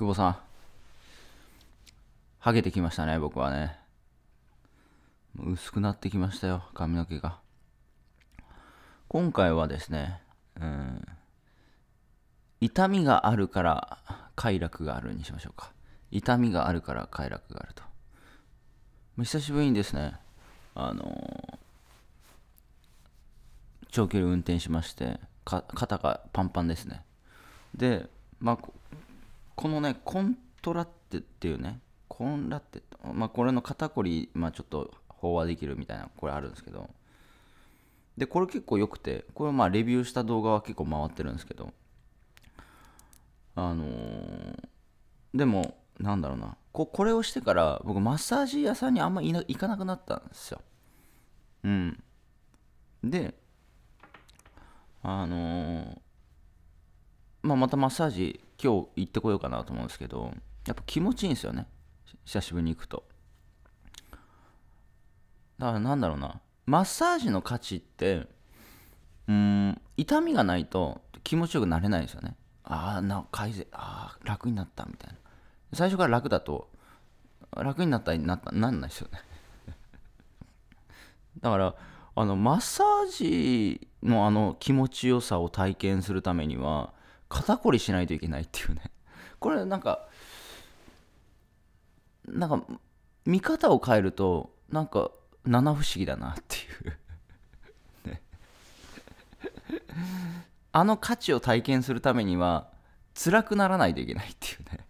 久保さん。ハゲてきましたね、僕はね。薄くなってきましたよ、髪の毛が。今回はですね、うん、痛みがあるから快楽があるにしましょうか。痛みがあるから快楽があると。久しぶりにですね、あの長距離運転しまして、肩がパンパンですね。で、まあ、このねコントラッテっていうねコンラッテまあこれの肩こり、まあ、ちょっと飽和できるみたいなこれあるんですけどでこれ結構良くてこれまあレビューした動画は結構回ってるんですけどあのー、でもなんだろうなここれをしてから僕マッサージ屋さんにあんま行かなくなったんですようんであのー、まあ、またマッサージ今日行ってこようかなと思うんですけど、やっぱ気持ちいいんですよね。久しぶりに行くと。だからなんだろうな。マッサージの価値って、うん、痛みがないと気持ちよくなれないですよね。ああ、な、改善、ああ、楽になったみたいな。最初から楽だと、楽になったになった、なんないですよね。だから、あの、マッサージのあの気持ちよさを体験するためには、肩こりしないといけないっていうね これなんかなんか見方を変えるとなんか七不思議だなっていう ねあの価値を体験するためには辛くならないといけないっていうね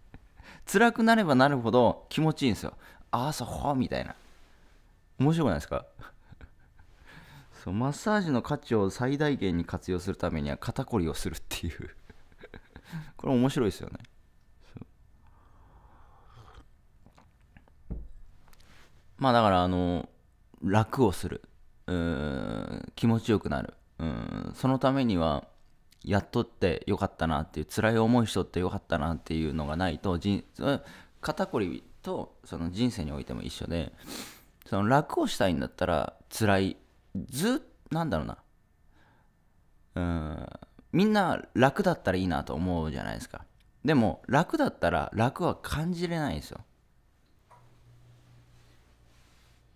辛くなればなるほど気持ちいいんですよああそこみたいな面白くないですか そうマッサージの価値を最大限に活用するためには肩こりをするっていう これ面白いですよね。まあだからあの楽をする気持ちよくなるそのためにはやっとってよかったなっていう辛い思いしとってよかったなっていうのがないと人肩こりとその人生においても一緒でその楽をしたいんだったら辛いずなんだろうなうんみんな楽だったらいいなと思うじゃないですかでも楽だったら楽は感じれないんですよ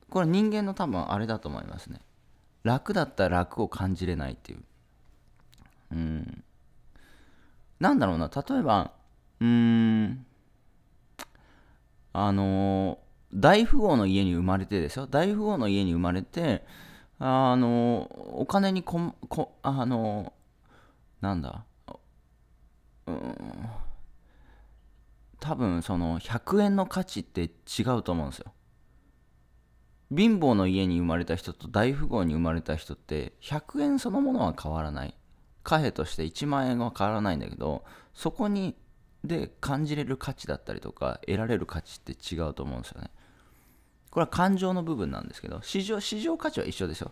これ人間の多分あれだと思いますね楽だったら楽を感じれないっていううんなんだろうな例えばうんあの大富豪の家に生まれてですよ大富豪の家に生まれてあのお金にここあのなんだうん多分その100円の価値って違うと思うんですよ貧乏の家に生まれた人と大富豪に生まれた人って100円そのものは変わらない貨幣として1万円は変わらないんだけどそこにで感じれる価値だったりとか得られる価値って違うと思うんですよねこれは感情の部分なんですけど市場市場価値は一緒ですよ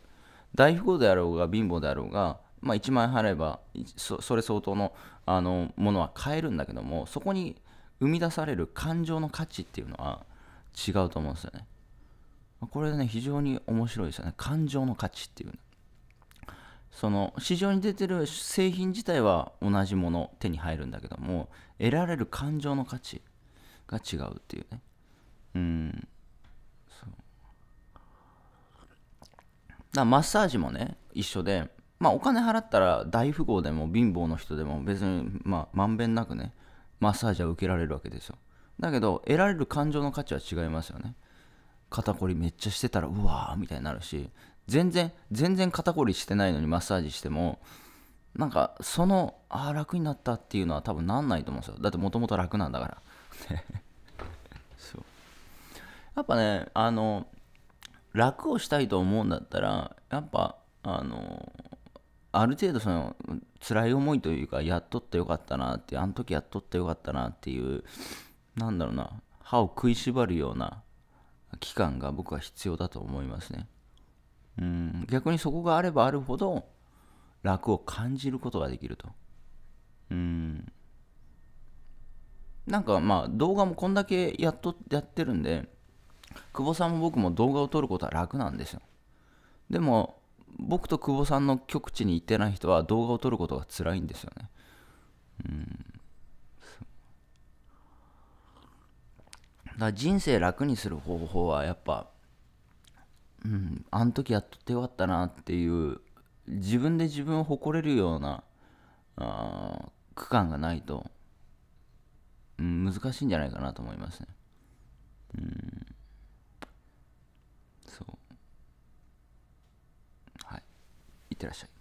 大富豪であろうが貧乏であろうがまあ、1万円払えばそそれ相当のあのものは買えるんだけどもそこに生み出される感情の価値っていうのは違うと思うんですよね。これね非常に面白いですよね感情の価値っていう、その市場に出てる製品自体は同じもの手に入るんだけども得られる感情の価値が違うっていうねうんそうだマッサージもね一緒でまあ、お金払ったら大富豪でも貧乏の人でも別に、まあ、まんべんなくねマッサージは受けられるわけですよだけど得られる感情の価値は違いますよね肩こりめっちゃしてたらうわーみたいになるし全然全然肩こりしてないのにマッサージしてもなんかそのああ楽になったっていうのは多分なんないと思うんですよだってもともと楽なんだから そうやっぱねあの楽をしたいと思うんだったらやっぱあのある程度その辛い思いというかやっとってよかったなってあの時やっとってよかったなっていうなんだろうな歯を食いしばるような期間が僕は必要だと思いますねうん逆にそこがあればあるほど楽を感じることができるとうんなんかまあ動画もこんだけやっとやってるんで久保さんも僕も動画を撮ることは楽なんですよでも僕と久保さんの極地に行ってない人は動画を撮ることが辛いんですよね。うん。だ人生楽にする方法はやっぱ、うん、あの時やっとってよかったなっていう自分で自分を誇れるようなあ区間がないと、うん、難しいんじゃないかなと思いますね。Gracias.